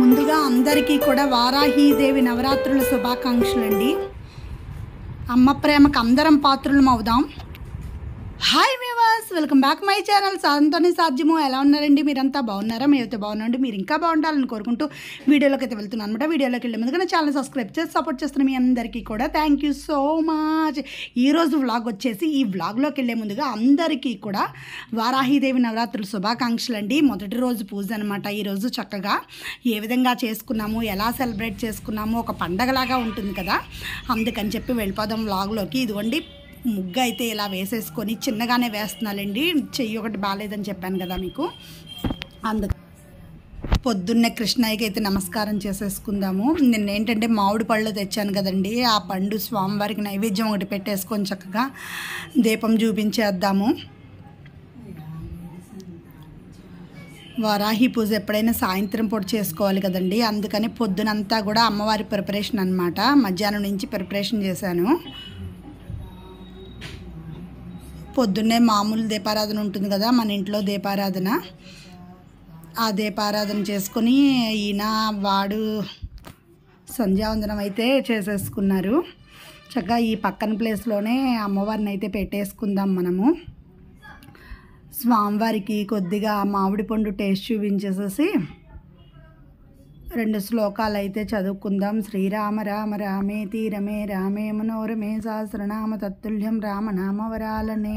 ముందుగా అందరికీ కూడా వారాహీదేవి నవరాత్రుల శుభాకాంక్షలు అండి అమ్మ ప్రేమకు అందరం పాత్రలం అవుదాం హాయ్ వివాస్ వెల్కమ్ బ్యాక్ మై ఛానల్ సాధనతోనే సాధ్యము ఎలా ఉన్నారండి మీరంతా బాగున్నారా అయితే బాగున్నాండి మీరు ఇంకా బాగుండాలని కోరుకుంటూ వీడియోలోకి అయితే వెళ్తున్నాను అనమాట వీడియోలోకి వెళ్ళే ముందుగా ఛానల్ సబ్స్క్రైబ్ చేసి సపోర్ట్ చేస్తున్న మీ అందరికీ కూడా థ్యాంక్ యూ సో మచ్ ఈరోజు వ్లాగ్ వచ్చేసి ఈ వ్లాగ్లోకి వెళ్ళే ముందుగా అందరికీ కూడా వారాహిదేవి నవరాత్రుల శుభాకాంక్షలు అండి మొదటి రోజు పూజ అనమాట ఈరోజు చక్కగా ఏ విధంగా చేసుకున్నాము ఎలా సెలబ్రేట్ చేసుకున్నాము ఒక పండగలాగా ఉంటుంది కదా అందుకని చెప్పి వెళ్ళిపోదాం వ్లాగ్లోకి ఇదిగోండి ముగ్గు అయితే ఇలా వేసేసుకొని చిన్నగానే వేస్తున్నానండి చెయ్యి ఒకటి బాగాలేదని చెప్పాను కదా మీకు అందుకు పొద్దున్నే కృష్ణయ్యకి అయితే నమస్కారం చేసేసుకుందాము నిన్న ఏంటంటే మామిడి పళ్ళు తెచ్చాను కదండి ఆ పండు స్వామివారికి నైవేద్యం ఒకటి పెట్టేసుకొని చక్కగా దీపం చూపించేద్దాము వరాహి పూజ ఎప్పుడైనా సాయంత్రం పూట చేసుకోవాలి కదండి అందుకని పొద్దునంతా కూడా అమ్మవారి ప్రిపరేషన్ అనమాట మధ్యాహ్నం నుంచి ప్రిపరేషన్ చేశాను పొద్దున్నే మామూలు దీపారాధన ఉంటుంది కదా మన ఇంట్లో దీపారాధన ఆ దీపారాధన చేసుకొని ఈయన వాడు సంధ్యావందనం అయితే చేసేసుకున్నారు చక్కగా ఈ పక్కన ప్లేస్లోనే అమ్మవారిని అయితే పెట్టేసుకుందాం మనము స్వామివారికి కొద్దిగా మామిడి పండు టేస్ట్ చూపించేసేసి రెండు శ్లోకాలు అయితే చదువుకుందాం శ్రీరామ రామ రామే తీరమే రామే మనోరమే సహస్రనామ తత్తుల్యం రామనామవరాలనే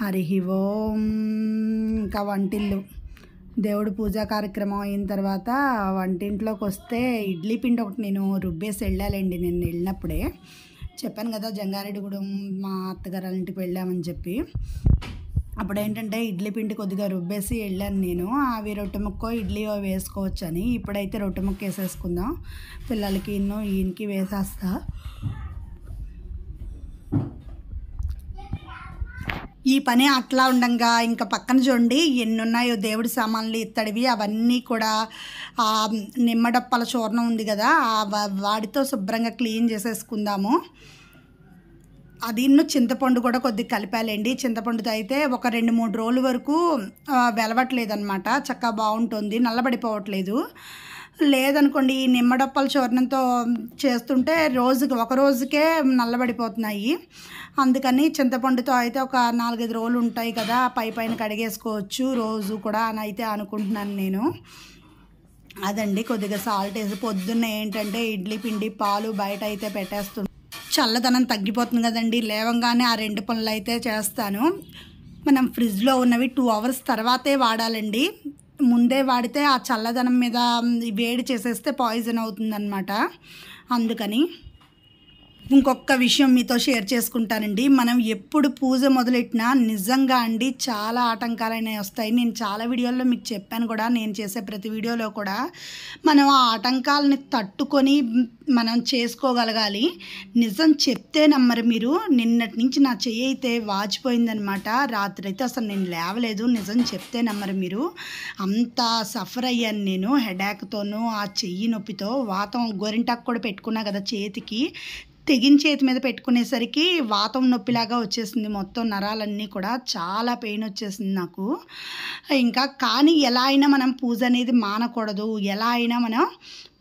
హరి ఓం ఇంకా వంటిల్లు దేవుడు పూజా కార్యక్రమం అయిన తర్వాత వంటింట్లోకి వస్తే ఇడ్లీ పిండి ఒకటి నేను రుబ్బేసి వెళ్ళాలండి నేను వెళ్ళినప్పుడే చెప్పాను కదా జంగారెడ్డి జంగారెడ్డిగూడెం మా అత్తగారు ఇంటికి వెళ్ళామని చెప్పి అప్పుడు ఏంటంటే ఇడ్లీ పిండి కొద్దిగా రుబ్బేసి వెళ్ళాను నేను అవి రొట్టె ముక్కో ఇడ్లీ వేసుకోవచ్చు అని ఇప్పుడైతే రొట్టె ముక్క వేసేసుకుందాం పిల్లలకి ఇన్నో ఈయనకి వేసేస్తా ఈ పని అట్లా ఉండంగా ఇంకా పక్కన చూడండి ఉన్నాయో దేవుడి సామాన్లు ఇత్తడివి అవన్నీ కూడా నిమ్మడప్పల చూర్ణం ఉంది కదా వాటితో శుభ్రంగా క్లీన్ చేసేసుకుందాము అదిన్ను చింతపండు కూడా కొద్దిగా కలిపాలండి చింతపండుతో అయితే ఒక రెండు మూడు రోజుల వరకు వెలవట్లేదు అనమాట చక్కగా బాగుంటుంది నల్లబడిపోవట్లేదు లేదనుకోండి ఈ నిమ్మడప్పల చూర్ణంతో చేస్తుంటే రోజుకి ఒక రోజుకే నల్లబడిపోతున్నాయి అందుకని చింతపండుతో అయితే ఒక నాలుగైదు రోజులు ఉంటాయి కదా పై పైన కడిగేసుకోవచ్చు రోజు కూడా అని అయితే అనుకుంటున్నాను నేను అదండి కొద్దిగా సాల్ట్ వేసి పొద్దున్న ఏంటంటే ఇడ్లీ పిండి పాలు బయట అయితే పెట్టేస్తుంది చల్లదనం తగ్గిపోతుంది కదండి లేవంగానే ఆ రెండు పనులు అయితే చేస్తాను మనం ఫ్రిడ్జ్లో ఉన్నవి టూ అవర్స్ తర్వాతే వాడాలండి ముందే వాడితే ఆ చల్లదనం మీద వేడి చేసేస్తే పాయిజన్ అవుతుందన్నమాట అందుకని ఇంకొక విషయం మీతో షేర్ చేసుకుంటానండి మనం ఎప్పుడు పూజ మొదలెట్టినా నిజంగా అండి చాలా ఆటంకాలైనవి వస్తాయి నేను చాలా వీడియోల్లో మీకు చెప్పాను కూడా నేను చేసే ప్రతి వీడియోలో కూడా మనం ఆ ఆటంకాలని తట్టుకొని మనం చేసుకోగలగాలి నిజం చెప్తే నమ్మరు మీరు నిన్నటి నుంచి నా చెయ్యి అయితే వాచిపోయిందనమాట రాత్రి అయితే అసలు నేను లేవలేదు నిజం చెప్తే నమ్మరు మీరు అంత సఫర్ అయ్యాను నేను హెడాక్తోనూ ఆ చెయ్యి నొప్పితో వాతం గోరింటాకు కూడా పెట్టుకున్నా కదా చేతికి తెగిన చేతి మీద పెట్టుకునేసరికి వాతం నొప్పిలాగా వచ్చేసింది మొత్తం నరాలన్నీ కూడా చాలా పెయిన్ వచ్చేసింది నాకు ఇంకా కానీ ఎలా అయినా మనం పూజ అనేది మానకూడదు ఎలా అయినా మనం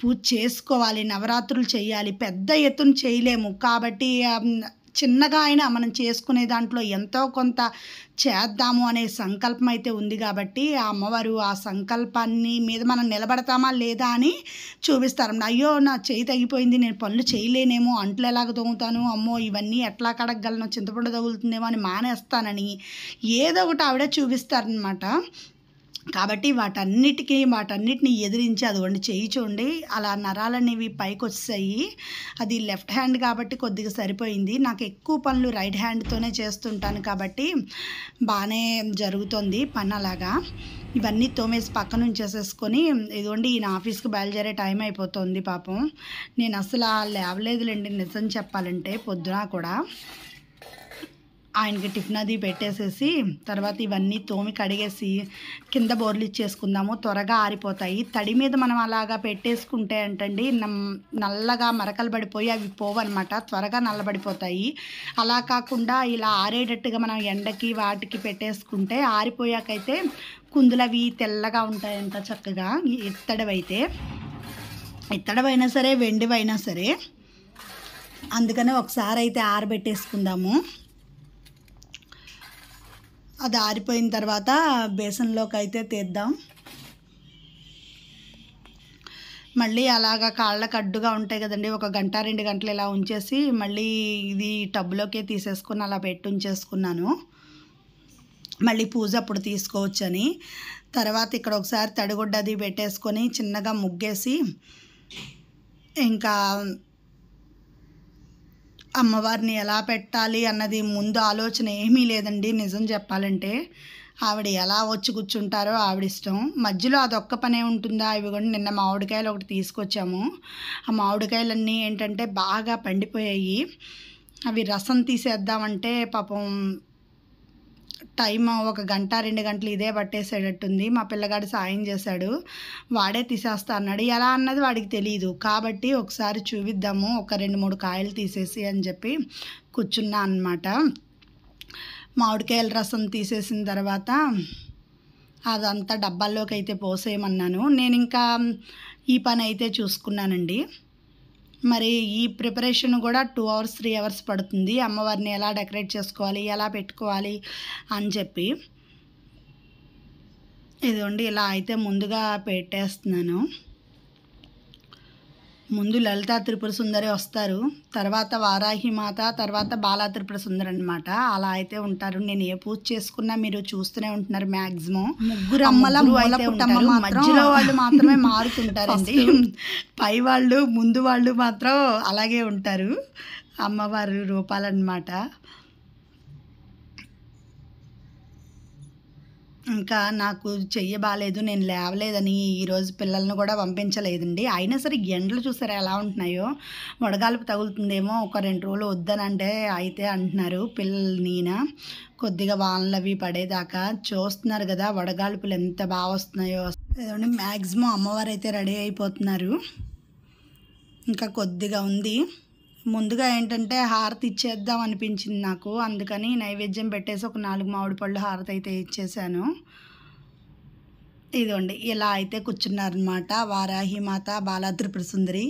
పూజ చేసుకోవాలి నవరాత్రులు చేయాలి పెద్ద ఎత్తున చేయలేము కాబట్టి చిన్నగా అయినా మనం చేసుకునే దాంట్లో ఎంతో కొంత చేద్దాము అనే సంకల్పం అయితే ఉంది కాబట్టి ఆ అమ్మవారు ఆ సంకల్పాన్ని మీద మనం నిలబడతామా లేదా అని చూపిస్తారు అయ్యో నా చేయి తగ్గిపోయింది నేను పనులు చేయలేనేమో అంట్లు ఎలాగ తోగుతాను అమ్మో ఇవన్నీ ఎట్లా కడగలను చింతపండు తగులుతుందేమో అని మానేస్తానని ఏదో ఒకటి ఆవిడ చూపిస్తారనమాట కాబట్టి వాటన్నిటికీ వాటన్నిటిని ఎదిరించి అది చేయి చూడండి అలా నరాలు అనేవి పైకి వచ్చాయి అది లెఫ్ట్ హ్యాండ్ కాబట్టి కొద్దిగా సరిపోయింది నాకు ఎక్కువ పనులు రైట్ హ్యాండ్తోనే చేస్తుంటాను కాబట్టి బాగానే జరుగుతుంది పని అలాగా ఇవన్నీ తోమేసి పక్కన ఉంచేసేసుకొని ఇదిగోండి ఈయన ఆఫీస్కి బయలుదేరే టైం అయిపోతుంది పాపం నేను అసలు లేవలేదులేండి నిజం చెప్పాలంటే పొద్దున కూడా ఆయనకి టిఫిన్ అది పెట్టేసేసి తర్వాత ఇవన్నీ తోమి కడిగేసి కింద బోర్లు ఇచ్చేసుకుందాము త్వరగా ఆరిపోతాయి తడి మీద మనం అలాగా పెట్టేసుకుంటే అంటండి నల్లగా మరకలు పడిపోయి అవి పోవన్నమాట త్వరగా నల్లబడిపోతాయి అలా కాకుండా ఇలా ఆరేటట్టుగా మనం ఎండకి వాటికి పెట్టేసుకుంటే ఆరిపోయాకైతే కుందులవి తెల్లగా ఉంటాయంట చక్కగా ఇత్తడవైతే ఇత్తడవైనా సరే వెండివైనా సరే అందుకనే ఒకసారి అయితే ఆరబెట్టేసుకుందాము అది ఆరిపోయిన తర్వాత బేసన్లోకి అయితే తీద్దాం మళ్ళీ అలాగా కాళ్ళకు అడ్డుగా ఉంటాయి కదండి ఒక గంట రెండు గంటలు ఇలా ఉంచేసి మళ్ళీ ఇది టబ్లోకే తీసేసుకుని అలా పెట్టి ఉంచేసుకున్నాను మళ్ళీ పూజ అప్పుడు తీసుకోవచ్చని తర్వాత ఇక్కడ ఒకసారి తడిగుడ్డ అది పెట్టేసుకొని చిన్నగా ముగ్గేసి ఇంకా అమ్మవారిని ఎలా పెట్టాలి అన్నది ముందు ఆలోచన ఏమీ లేదండి నిజం చెప్పాలంటే ఆవిడ ఎలా వచ్చి కూర్చుంటారో ఆవిడ ఇష్టం మధ్యలో అదొక్క పనే ఉంటుందా ఇవి కూడా నిన్న మామిడికాయలు ఒకటి తీసుకొచ్చాము ఆ మామిడికాయలన్నీ ఏంటంటే బాగా పండిపోయాయి అవి రసం తీసేద్దామంటే పాపం టైం ఒక గంట రెండు గంటలు ఇదే పట్టేసేటట్టుంది మా పిల్లగాడు సాయం చేశాడు వాడే తీసేస్తా అన్నాడు ఎలా అన్నది వాడికి తెలియదు కాబట్టి ఒకసారి చూపిద్దాము ఒక రెండు మూడు కాయలు తీసేసి అని చెప్పి కూర్చున్నా అనమాట మామిడికాయల రసం తీసేసిన తర్వాత అదంతా డబ్బాల్లోకి అయితే పోసేయమన్నాను నేను ఇంకా ఈ పని అయితే చూసుకున్నానండి మరి ఈ ప్రిపరేషన్ కూడా టూ అవర్స్ త్రీ అవర్స్ పడుతుంది అమ్మవారిని ఎలా డెకరేట్ చేసుకోవాలి ఎలా పెట్టుకోవాలి అని చెప్పి ఇదిగోండి ఇలా అయితే ముందుగా పెట్టేస్తున్నాను ముందు లలిత త్రిపుర సుందరి వస్తారు తర్వాత వారాహిమాత తర్వాత బాలా త్రిపుర సుందరి అనమాట అలా అయితే ఉంటారు నేను ఏ పూజ చేసుకున్నా మీరు చూస్తూనే ఉంటున్నారు మ్యాక్సిమం ముగ్గురు అమ్మల మధ్యలో వాళ్ళు మాత్రమే మారుతుంటారండి పై వాళ్ళు ముందు వాళ్ళు మాత్రం అలాగే ఉంటారు అమ్మవారు రూపాలన్నమాట ఇంకా నాకు చెయ్య బాగాలేదు నేను లేవలేదని ఈరోజు పిల్లల్ని కూడా పంపించలేదండి అయినా సరే ఎండలు చూసారా ఎలా ఉంటున్నాయో వడగాల్పు తగులుతుందేమో ఒక రెండు రోజులు వద్దనంటే అయితే అంటున్నారు పిల్లలు నేను కొద్దిగా వానలు అవి పడేదాకా చూస్తున్నారు కదా వడగాల్పులు ఎంత బాగా వస్తున్నాయో ఏదంటే మ్యాక్సిమం అమ్మవారు అయితే రెడీ అయిపోతున్నారు ఇంకా కొద్దిగా ఉంది ముందుగా ఏంటంటే హారతి ఇచ్చేద్దాం అనిపించింది నాకు అందుకని నైవేద్యం పెట్టేసి ఒక నాలుగు మామిడి పళ్ళు హారతి అయితే ఇచ్చేసాను ఇదిగోండి ఇలా అయితే కూర్చున్నారనమాట వారాహిమాత బాలాత్రిపుర సుందరి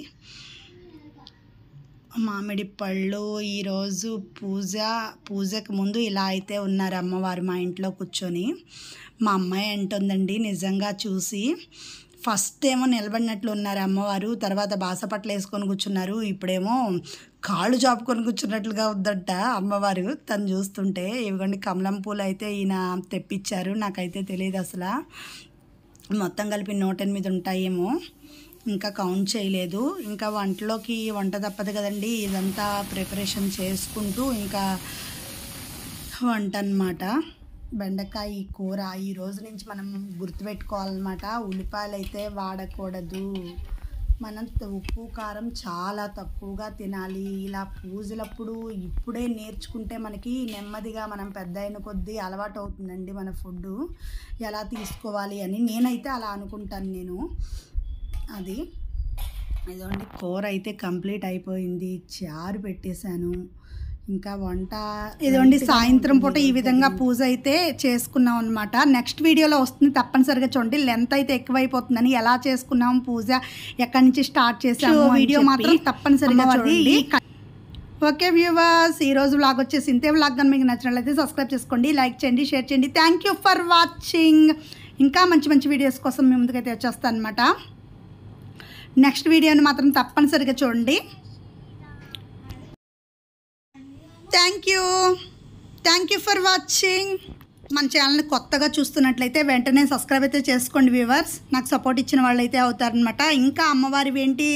మామిడి పళ్ళు ఈరోజు పూజ పూజకు ముందు ఇలా అయితే ఉన్నారు అమ్మవారు మా ఇంట్లో కూర్చొని మా అమ్మాయి అంటుందండి నిజంగా చూసి ఫస్ట్ ఏమో నిలబడినట్లు ఉన్నారు అమ్మవారు తర్వాత బాసపట్లు వేసుకొని కూర్చున్నారు ఇప్పుడేమో కాళ్ళు చాపుకొని కూర్చున్నట్లుగా ఉందంట అమ్మవారు తను చూస్తుంటే ఇవ్వండి కమలం పూలు అయితే ఈయన తెప్పించారు నాకైతే తెలియదు అసలు మొత్తం కలిపి నూట ఎనిమిది ఉంటాయేమో ఇంకా కౌంట్ చేయలేదు ఇంకా వంటలోకి వంట తప్పదు కదండి ఇదంతా ప్రిపరేషన్ చేసుకుంటూ ఇంకా వంట అన్నమాట బెండకాయ కూర ఈ రోజు నుంచి మనం గుర్తుపెట్టుకోవాలన్నమాట ఉల్లిపాయలు అయితే వాడకూడదు మనం ఉప్పు కారం చాలా తక్కువగా తినాలి ఇలా పూజలప్పుడు ఇప్పుడే నేర్చుకుంటే మనకి నెమ్మదిగా మనం పెద్ద అయిన కొద్దీ అలవాటు అవుతుందండి మన ఫుడ్ ఎలా తీసుకోవాలి అని నేనైతే అలా అనుకుంటాను నేను అది ఇదండి కూర అయితే కంప్లీట్ అయిపోయింది చారు పెట్టేశాను ఇంకా వంట ఇదండి సాయంత్రం పూట ఈ విధంగా పూజ అయితే చేసుకున్నాం అనమాట నెక్స్ట్ వీడియోలో వస్తుంది తప్పనిసరిగా చూడండి లెంత్ అయితే ఎక్కువైపోతుందని ఎలా చేసుకున్నాం పూజ ఎక్కడి నుంచి స్టార్ట్ చేసాము వీడియో మాత్రం తప్పనిసరిగా ఓకే వ్యూవర్స్ ఈ రోజు వ్లాగ్ వచ్చేసి ఇంతే వ్లాగ్ కానీ మీకు నచ్చినట్లయితే సబ్స్క్రైబ్ చేసుకోండి లైక్ చేయండి షేర్ చేయండి థ్యాంక్ యూ ఫర్ వాచింగ్ ఇంకా మంచి మంచి వీడియోస్ కోసం మీ ముందుకైతే వచ్చేస్తాను అనమాట నెక్స్ట్ వీడియోని మాత్రం తప్పనిసరిగా చూడండి thank you thank you for watching మన ఛానల్ని కొత్తగా చూస్తున్నట్లయితే వెంటనే సబ్స్క్రైబ్ అయితే చేసుకోండి వ్యూవర్స్ నాకు సపోర్ట్ ఇచ్చిన వాళ్ళు అయితే అవుతారనమాట ఇంకా అమ్మవారి ఏంటి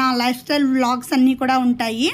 నా లైఫ్ స్టైల్ వ్లాగ్స్ అన్నీ కూడా ఉంటాయి